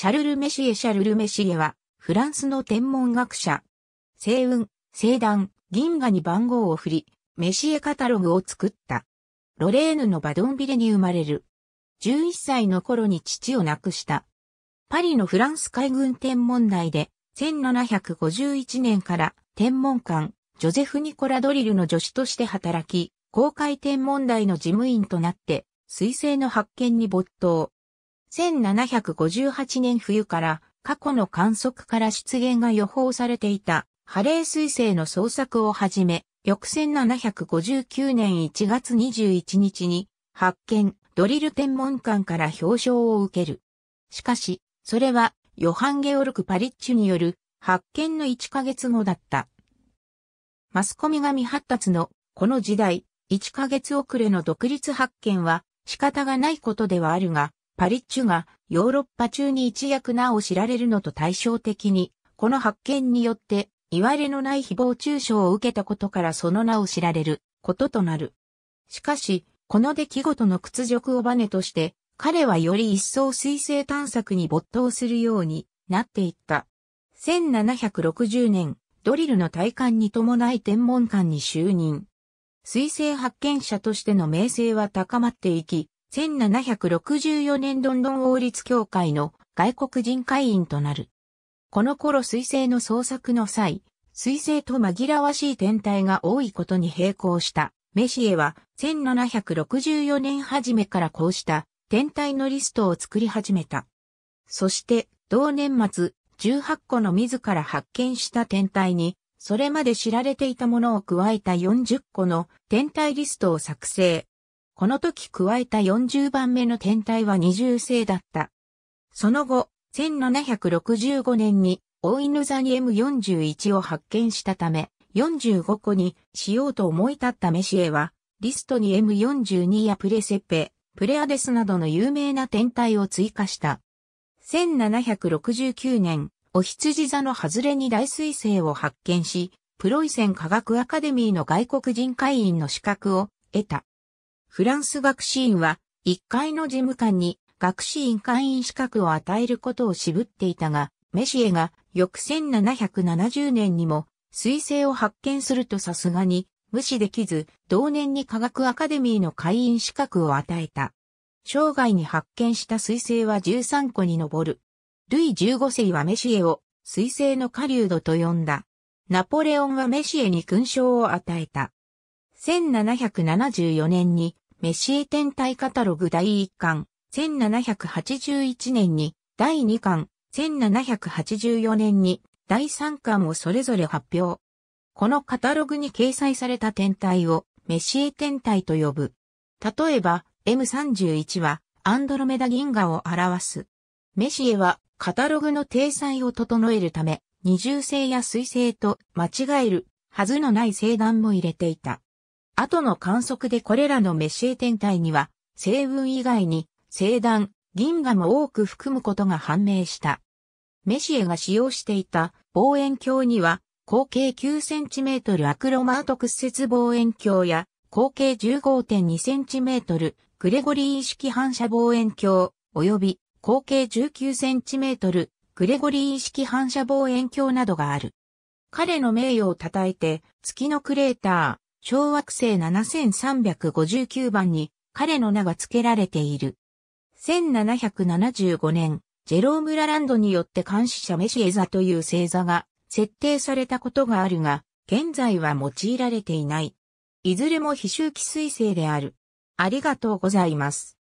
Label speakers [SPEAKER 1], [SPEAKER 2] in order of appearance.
[SPEAKER 1] シャルル・メシエ・シャルル・メシエは、フランスの天文学者。星雲、星団、銀河に番号を振り、メシエカタログを作った。ロレーヌのバドンビレに生まれる。11歳の頃に父を亡くした。パリのフランス海軍天文台で、1751年から天文館、ジョゼフ・ニコラ・ドリルの助手として働き、公開天文台の事務員となって、彗星の発見に没頭。1758年冬から過去の観測から出現が予報されていたハレー彗星の捜索をはじめ、翌1759年1月21日に発見、ドリル天文館から表彰を受ける。しかし、それはヨハン・ゲオルク・パリッチュによる発見の1ヶ月後だった。マスコミが未発達のこの時代、1ヶ月遅れの独立発見は仕方がないことではあるが、パリッチュがヨーロッパ中に一躍名を知られるのと対照的に、この発見によって、いわれのない誹謗中傷を受けたことからその名を知られることとなる。しかし、この出来事の屈辱をバネとして、彼はより一層水星探索に没頭するようになっていった。1760年、ドリルの体感に伴い天文館に就任。水星発見者としての名声は高まっていき、1764年ロンドン王立協会の外国人会員となる。この頃彗星の創作の際、彗星と紛らわしい天体が多いことに並行した。メシエは1764年初めからこうした天体のリストを作り始めた。そして同年末18個の自ら発見した天体にそれまで知られていたものを加えた40個の天体リストを作成。この時加えた40番目の天体は二重星だった。その後、1765年に大犬座に M41 を発見したため、45個にしようと思い立ったメシエは、リストに M42 やプレセペ、プレアデスなどの有名な天体を追加した。1769年、お羊座の外れに大彗星を発見し、プロイセン科学アカデミーの外国人会員の資格を得た。フランス学士院は、1階の事務官に学士院会員資格を与えることを渋っていたが、メシエが翌1770年にも彗星を発見するとさすがに無視できず、同年に科学アカデミーの会員資格を与えた。生涯に発見した彗星は13個に上る。ルイ15世はメシエを彗星の狩人と呼んだ。ナポレオンはメシエに勲章を与えた。1774年にメシエ天体カタログ第1巻、1781年に第2巻、1784年に第3巻をそれぞれ発表。このカタログに掲載された天体をメシエ天体と呼ぶ。例えば M31 はアンドロメダ銀河を表す。メシエはカタログの体裁を整えるため二重星や水星と間違えるはずのない星団も入れていた。後の観測でこれらのメシエ天体には、星雲以外に、星団、銀河も多く含むことが判明した。メシエが使用していた望遠鏡には、口径 9cm アクロマート屈折望遠鏡や、口径 15.2cm グレゴリー式反射望遠鏡、及び口径 19cm グレゴリー式反射望遠鏡などがある。彼の名誉を称えて、月のクレータ小惑星7359番に彼の名が付けられている。1775年、ジェローム・ラランドによって監視者メシエザという星座が設定されたことがあるが、現在は用いられていない。いずれも非周期彗星である。ありがとうございます。